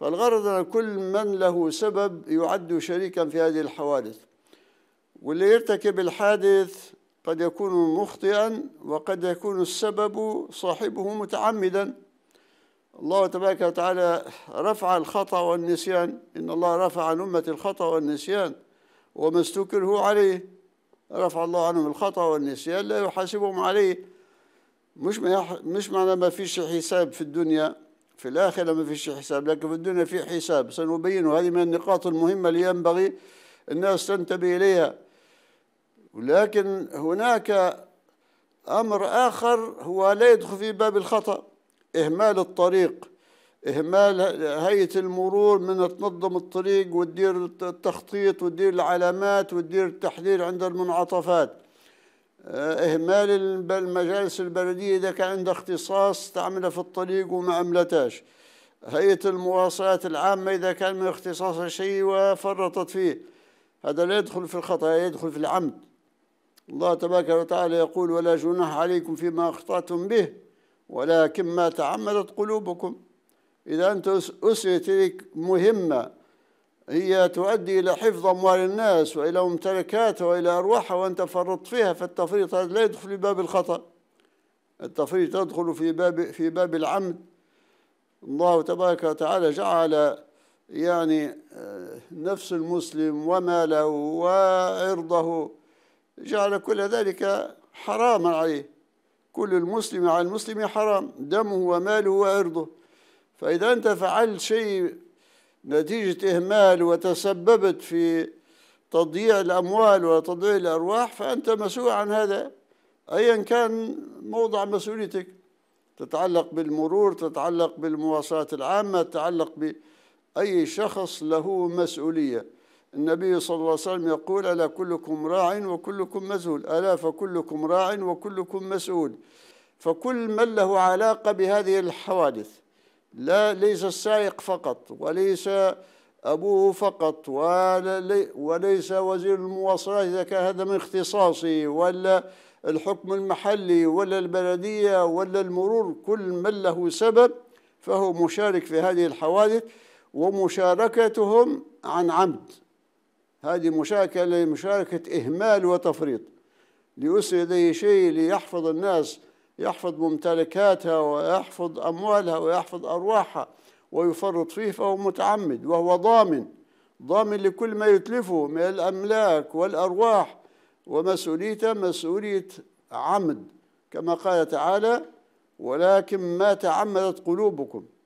فالغرض أن كل من له سبب يعد شريكا في هذه الحوادث واللي يرتكب الحادث قد يكون مخطئا وقد يكون السبب صاحبه متعمدا الله تبارك وتعالى رفع الخطأ والنسيان إن الله رفع عن أمة الخطأ والنسيان وما استكره عليه رفع الله عنهم الخطأ والنسيان لا يحاسبهم عليه مش مش معنى ما فيش حساب في الدنيا في الآخرة ما فيش حساب لكن في الدنيا في حساب سنبين هذه من النقاط المهمة اللي ينبغي الناس تنتبه إليها ولكن هناك أمر آخر هو لا يدخل في باب الخطأ إهمال الطريق إهمال هيئة المرور من تنظم الطريق وتدير التخطيط وتدير العلامات وتدير التحذير عند المنعطفات آه، إهمال المجالس البلدية إذا كان عندها اختصاص تعمله في الطريق وما عملتهاش هيئة المواصلات العامة إذا كان من اختصاصها شيء وفرطت فيه هذا لا يدخل في الخطأ يدخل في العمد الله تبارك وتعالى يقول ولا جناح عليكم فيما أخطأتم به ولكن ما تعمدت قلوبكم إذا أنت أسرت لك مهمة هي تؤدي إلى حفظ أموال الناس وإلى ممتلكاتها وإلى أرواحها وأنت فرطت فيها فالتفريط هذا لا يدخل في باب الخطأ التفريط يدخل في باب في باب العمد الله تبارك وتعالى جعل يعني آه، نفس المسلم وماله وعرضه جعل كل ذلك حراما عليه كل المسلم على المسلم حرام دمه وماله وعرضه فإذا أنت فعلت شيء نتيجة إهمال وتسببت في تضييع الأموال وتضييع الأرواح فأنت مسؤول عن هذا أيا كان موضع مسؤوليتك تتعلق بالمرور تتعلق بالمواصلات العامة تتعلق بأي شخص له مسؤولية النبي صلى الله عليه وسلم يقول ألا كلكم راع وكلكم مسؤول ألا فكلكم راع وكلكم مسؤول فكل من له علاقة بهذه الحوادث لا ليس السائق فقط وليس أبوه فقط وليس وزير المواصلات إذا كان هذا من اختصاصي ولا الحكم المحلي ولا البلدية ولا المرور كل من له سبب فهو مشارك في هذه الحوادث ومشاركتهم عن عمد هذه مشاركة لمشاركة إهمال وتفريط ليسر لديه شيء ليحفظ الناس يحفظ ممتلكاتها ويحفظ أموالها ويحفظ أرواحها ويفرط فيه فهو متعمد وهو ضامن ضامن لكل ما يتلفه من الأملاك والأرواح ومسؤوليته مسؤولية عمد كما قال تعالى ولكن ما تعمدت قلوبكم